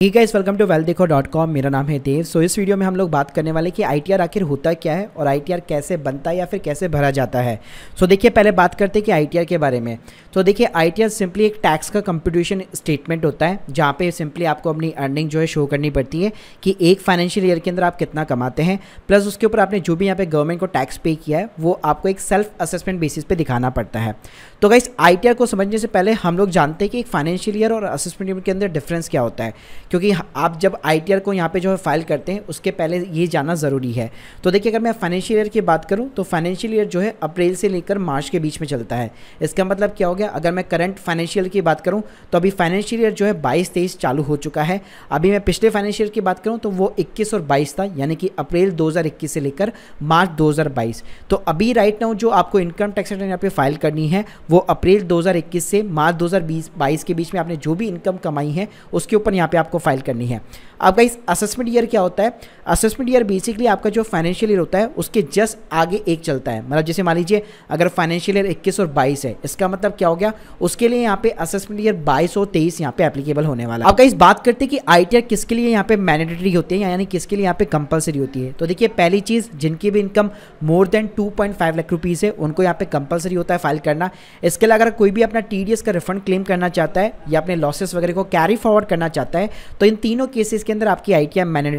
ठीक है इस वेलकम टू देखो डॉट कॉम मेरा नाम है देव सो इस वीडियो में हम लोग बात करने वाले कि आईटीआर आखिर होता क्या है और आईटीआर कैसे बनता है या फिर कैसे भरा जाता है सो so, देखिए पहले बात करते हैं कि आईटीआर के बारे में तो so, देखिए आईटीआर सिंपली एक टैक्स का कंपटीशन स्टेटमेंट होता है जहाँ पे सिंपली आपको अपनी अर्निंग जो है शो करनी पड़ती है कि एक फाइनेंशियल ईयर के अंदर आप कितना कमाते हैं प्लस उसके ऊपर आपने जो भी यहाँ पे गवर्नमेंट को टैक्स पे किया है वो आपको एक सेल्फ असेसमेंट बेसिस पे दिखाना पड़ता है तो गाइस आई को समझने से पहले हम लोग जानते हैं कि एक फाइनेंशियल ईयर और असेसमेंट ईयर के अंदर डिफरेंस क्या होता है क्योंकि आप जब आई को यहाँ पर जो है फाइल करते हैं उसके पहले ये जाना ज़रूरी है तो देखिए अगर मैं फाइनेंशियल ईयर की बात करूँ तो फाइनेंशियल ईयर जो है अप्रैल से लेकर मार्च के बीच में चलता है इसका मतलब क्या हो गया अगर मैं करंट फाइनेंशियल की बात करूँ तो अभी फाइनेंशियल ईयर जो है बाईस तेईस चालू हो चुका है अभी मैं पिछले फाइनेंशियल की बात करूँ तो वो इक्कीस और बाईस था यानी कि अप्रैल दो से लेकर मार्च दो तो अभी राइट नाउ जो आपको इनकम टैक्स रिटर्न यहाँ पर फाइल करनी है वो अप्रैल दो से मार्च 2022 के बीच में आपने जो भी इनकम कमाई है उसके ऊपर यहाँ पर आपको आपको फाइल करनी है आपका इस असेसमेंट ईयर क्या होता है असेसमेंट ईयर बेसिकली आपका जो फाइनेंशियल ईयर होता है उसके जस्ट आगे एक चलता है मतलब जैसे मान लीजिए अगर फाइनेंशियल ईयर इक्कीस और बाईस है इसका मतलब क्या हो गया उसके लिए यहाँ पे असेसमेंट ईयर बाईस और तेईस यहाँ पे एप्लीकेबल होने वाला आपका इस बात करते हैं कि आई किसके लिए यहाँ पे मैंडेटरी होती है यानी किसके लिए यहाँ पे कंपलसरी होती है तो देखिए पहली चीज़ जिनकी भी income more than two lakh rupees है उनको यहाँ पे कंपलसरी होता है फाइल करना इसके अलावा अगर कोई भी अपना टी का रिफंड क्लेम करना चाहता है या अपने लॉसेस वगैरह को कैरी फॉरवर्ड करना चाहता है तो इन तीनों केसेस के अंदर आपकी आई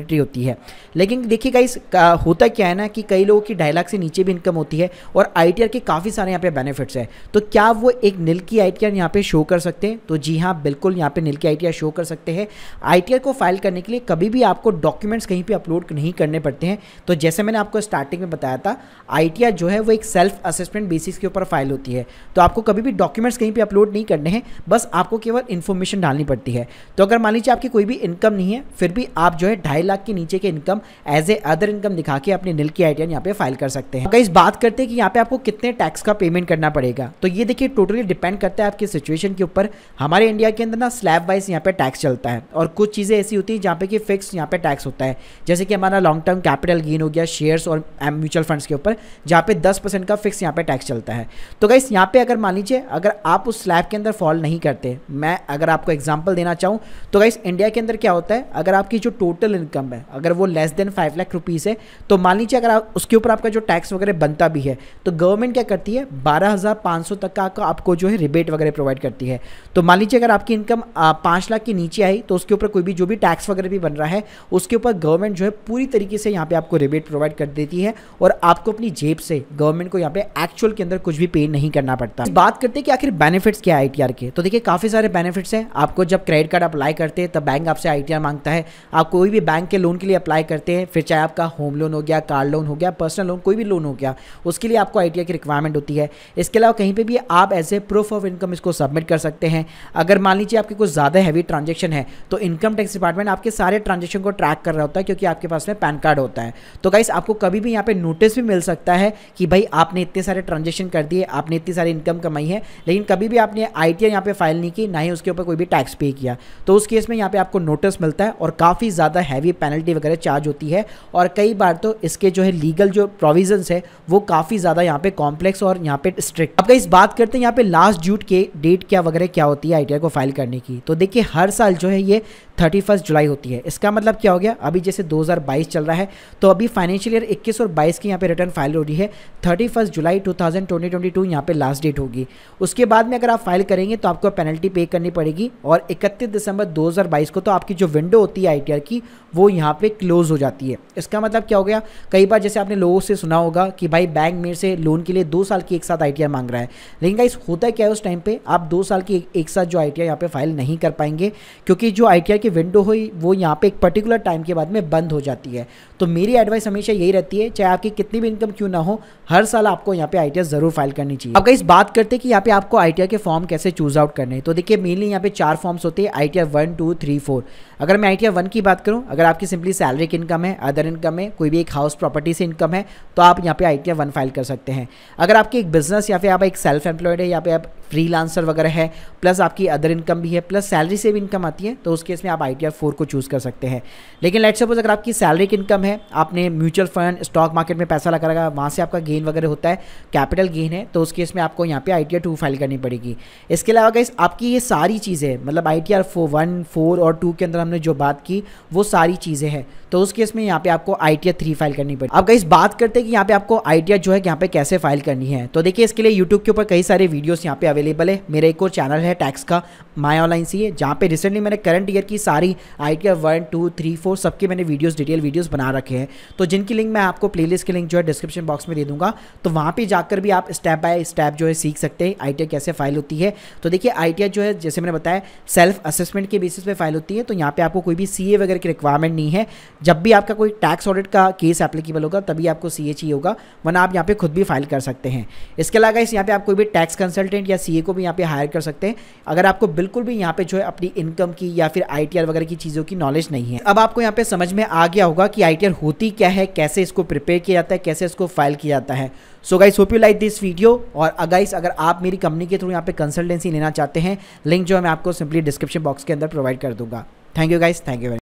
टी होती है लेकिन देखिए गाइस होता क्या है ना कि कई लोगों की ढाई लाख से नीचे भी इनकम होती है और आई के काफ़ी सारे यहाँ पे बेनिफिट्स हैं तो क्या वो एक नील की आई टी पे शो कर सकते हैं तो जी हाँ बिल्कुल यहाँ पे नील की आई शो कर सकते हैं आई को फाइल करने के लिए कभी भी आपको डॉक्यूमेंट्स कहीं पर अपलोड नहीं करने पड़ते हैं तो जैसे मैंने आपको स्टार्टिंग में बताया था आई जो है वो एक सेल्फ असेसमेंट बेसिस के ऊपर फाइल होती है तो आपको कभी भी डॉक्यूमेंट्स कहीं पर अपलोड नहीं करने हैं बस आपको केवल इन्फॉर्मेशन डालनी पड़ती है तो अगर मान लीजिए आपकी कोई भी इनकम नहीं है फिर भी आप जो है ढाई लाख के नीचे के income as a other income दिखा के अपने नील की आई टी पे फाइल कर सकते हैं इस बात करते हैं कि यहाँ पे आपको कितने टैक्स का पेमेंट करना पड़ेगा तो ये देखिए टोटली डिपेंड करता है आपकी सिचुएशन के ऊपर हमारे इंडिया के अंदर ना स्लैब वाइज यहाँ पे टैक्स चलता है और कुछ चीज़ें ऐसी होती है जहाँ पे कि फिक्स यहाँ पे टैक्स होता है जैसे कि हमारा लॉन्ग टर्म कैपिटल गेन हो गया शेयर्स और म्यूचुअल फंड्स के ऊपर जहाँ पे दस परसेंट का फिक्स यहाँ पे टैक्स चलता है तो गाइस यहाँ पे अगर मान लीजिए अगर आप उस स्लैब के अंदर फॉल नहीं करते मैं अगर आपको एग्जाम्पल देना चाहूँ तो गाइस इंडिया इंडिया के अंदर क्या होता है अगर आपकी जो टोटल इनकम है अगर वो less than five lakh rupees है तो मान लीजिए अगर आप उसके ऊपर आपका जो टैक्स वगैरह बनता भी है तो गवर्नमेंट क्या करती है बारह हज़ार पाँच सौ तक का आपको जो है रिबेट वगैरह प्रोवाइड करती है तो मान लीजिए अगर आपकी इनकम पाँच लाख के नीचे आई तो उसके ऊपर कोई भी जो भी टैक्स वगैरह भी बन रहा है उसके ऊपर गवर्नमेंट जो है पूरी तरीके से यहाँ पे आपको रिबेट प्रोवाइड कर देती है और आपको अपनी जेब से गवर्नमेंट को यहाँ पे एक्चुअल के अंदर कुछ भी पे नहीं करना पड़ता बात करते हैं कि आखिर बेनिफिट्स क्या है आई के तो देखिए काफ़ी सारे बेनिफिट्स हैं आपको जब क्रेडिट कार्ड अप्लाई करते हैं तब बैंक आपसे आई मांगता है आप कोई भी बैंक के लोन के लिए अप्लाई करते हैं फिर चाहे आपका होम लोन हो गया कार लोन हो गया पर्सनल लोन कोई भी लोन हो गया उसके लिए आपको आई की रिक्वायरमेंट होती है इसके अलावा कहीं पर भी आप as a proof of income इसको सबमिट कर सकते हैं अगर मान लीजिए आपके कुछ ज़्यादा हैवी ट्रांजेक्शन है तो इनकम टैक्स डिपार्टमेंट आपके सारे ट्रांजेक्शन को ट्रैक कर रहा होता है क्योंकि आपके पास में पैन कार्ड होता है तो गाइस आपको कभी भी यहाँ पे नोटिस भी मिल सकता है कि भाई आपने इतने सारे ट्रांजेक्शन कर दिए आपने इतनी सारी इनकम कमाई है लेकिन कभी भी आपने आई टी पे फाइल नहीं की ना ही उसके ऊपर कोई भी टैक्स पे किया तो उस केस में यहाँ पे आपको नोटिस मिलता है और काफ़ी ज़्यादा हैवी पेनल्टी वगैरह चार्ज होती है और कई बार तो इसके जो है लीगल जो प्रोविजंस है वो काफ़ी ज़्यादा यहाँ पे कॉम्प्लेक्स और यहाँ पे स्ट्रिक्ट अब इस बात करते हैं यहाँ पे लास्ट ड्यूट के डेट क्या वगैरह क्या होती है आई को फाइल करने की तो देखिए हर साल जो है ये थर्टी जुलाई होती है इसका मतलब क्या हो गया अभी जैसे दो चल रहा है तो अभी फाइनेंशियल ईयर इक्कीस और बाईस की यहाँ पर रिटर्न फाइल हो रही है थर्टी जुलाई टू थाउजेंड पे लास्ट डेट होगी उसके बाद में अगर आप फाइल करेंगे तो आपको पेनल्टी पे करनी पड़ेगी और 31 दिसंबर 2022 को को तो आपकी जो विंडो होती है आई की वो यहाँ पे क्लोज़ हो जाती है इसका मतलब क्या हो गया कई बार जैसे आपने लोगों से सुना होगा कि भाई बैंक मेरे से लोन के लिए दो साल की एक साथ आई मांग रहा है लेकिन गाइस होता क्या है उस टाइम पर आप दो साल की एक साथ जो आई टी यहाँ पर फाइल नहीं कर पाएंगे क्योंकि जो आई की विंडो हुई वो यहाँ पर एक पर्टिकुलर टाइम के बाद में बंद हो जाती है तो मेरी एडवाइस हमेशा यही रहती है चाहे आपकी कितनी भी इनकम क्यों ना हो हर साल आपको यहाँ पे आई ज़रूर फाइल करनी चाहिए अब गाइस बात करते हैं कि यहाँ पे आपको आई के फॉर्म कैसे चूज़ आउट करने तो देखिए मेनली यहाँ पे चार फॉर्म्स होते हैं I T R one two three three four अगर मैं आई टी वन की बात करूँ अगर आपकी सिंपली सैलरी की इनकम है अदर इनकम है कोई भी एक हाउस प्रॉपर्टी से इनकम है तो आप यहाँ पे आई टी वन फाइल कर सकते हैं अगर आपकी एक बिजनेस या फिर आप एक सेल्फ एम्प्लॉयड है या फिर आप फ्री वगैरह है प्लस आपकी अदर इनकम भी है प्लस सैलरी से भी इनकम आती है तो उस केस में आप आई टी फोर को चूज़ कर सकते हैं लेकिन लेट सपोज अगर आपकी सैलरी की इनकम है आपने म्यूचुअल फंड स्टॉक मार्केट में पैसा लगा रखा वहाँ से आपका गेन वगैरह होता है कैपिटल गेन है तो उस केस में आपको यहाँ पे आई टी टू फाइल करनी पड़ेगी इसके अलावा गाइस आपकी ये सारी चीज़ें मतलब I T R four one four और और टू के अंदर हमने जो बात की वो सारी चीज़ें हैं तो उस केस में यहाँ पे आपको आई टी थ्री फाइल करनी पड़ेगी अब इस बात करते हैं कि यहाँ पे आपको आई जो है यहाँ पे कैसे फाइल करनी है तो देखिए इसके लिए यूट्यूब के ऊपर कई सारे वीडियोस यहाँ पे अवेलेबल है मेरा एक और चैनल है टैक्स का माई ऑनलाइन सी जहाँ पे रिसेंटली मैंने करंट ईयर की सारी I T one two three four सबके मैंने वीडियोस डिटेल वीडियोस बना रखे हैं तो जिनकी लिंक मैं आपको प्लेलिस्ट के लिंक जो है डिस्क्रिप्शन बॉक्स में दे दूंगा तो वहाँ पर जाकर भी आप स्टेप बाय स्टेप जो है सीख सकते हैं आई कैसे फाइल होती है तो देखिए आई जो है जैसे मैंने बताया सेल्फ असेसमेंट के बेसिस पर फाइल होती है तो यहाँ पे आपको कोई भी सीए वगैरह की रिक्वायरमेंट नहीं है जब भी आपका कोई टैक्स ऑडिट का केस एप्लीकेबल होगा तभी आपको सीए चाहिए होगा वरना आप यहाँ पे खुद भी फाइल कर सकते हैं इसके अलावा इस यहाँ पे आप कोई भी टैक्स कंसल्टेंट या सी को भी यहाँ पे हायर कर सकते हैं अगर आपको बिल्कुल भी यहाँ पे जो है अपनी इनकम की या फिर आई वगैरह की चीज़ों की नॉलेज नहीं है अब आपको यहाँ पे समझ में आ गया होगा कि आई होती क्या है कैसे इसको प्रिपेयर किया जाता है कैसे इसको फाइल किया जाता है so guys hope you like this video और अगाइस अगर आप मेरी कंपनी के थ्रू यहाँ पे कंसल्टेंसी लेना चाहते हैं लिंक जो है मैं आपको सिंपली डिस्क्रिप्शन बॉक्स के अंदर प्रोवाइड कर दूंगा thank you guys thank you